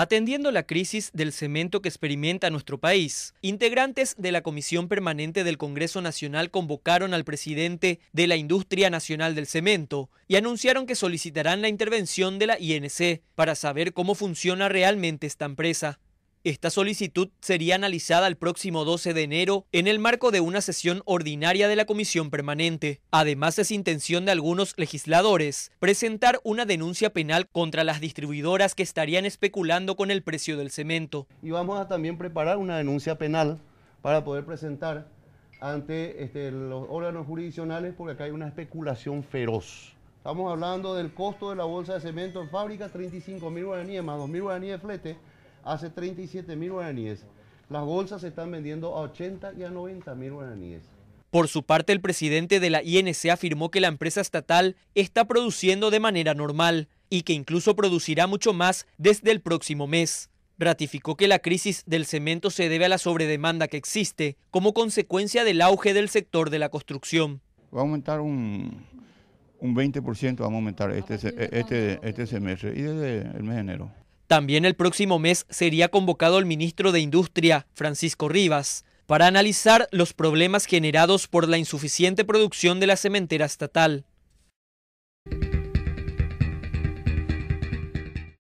Atendiendo la crisis del cemento que experimenta nuestro país, integrantes de la Comisión Permanente del Congreso Nacional convocaron al presidente de la Industria Nacional del Cemento y anunciaron que solicitarán la intervención de la INC para saber cómo funciona realmente esta empresa. Esta solicitud sería analizada el próximo 12 de enero en el marco de una sesión ordinaria de la Comisión Permanente. Además, es intención de algunos legisladores presentar una denuncia penal contra las distribuidoras que estarían especulando con el precio del cemento. Y vamos a también preparar una denuncia penal para poder presentar ante este, los órganos jurisdiccionales porque acá hay una especulación feroz. Estamos hablando del costo de la bolsa de cemento en fábrica, 35 mil guaraníes más 2 mil guaraníes de flete, hace 37 mil guaraníes. Las bolsas se están vendiendo a 80 y a 90 mil guaraníes. Por su parte, el presidente de la INC afirmó que la empresa estatal está produciendo de manera normal y que incluso producirá mucho más desde el próximo mes. Ratificó que la crisis del cemento se debe a la sobredemanda que existe como consecuencia del auge del sector de la construcción. Va a aumentar un, un 20%, vamos a aumentar este, este, este semestre y desde el mes de enero. También el próximo mes sería convocado el ministro de Industria, Francisco Rivas, para analizar los problemas generados por la insuficiente producción de la cementera estatal.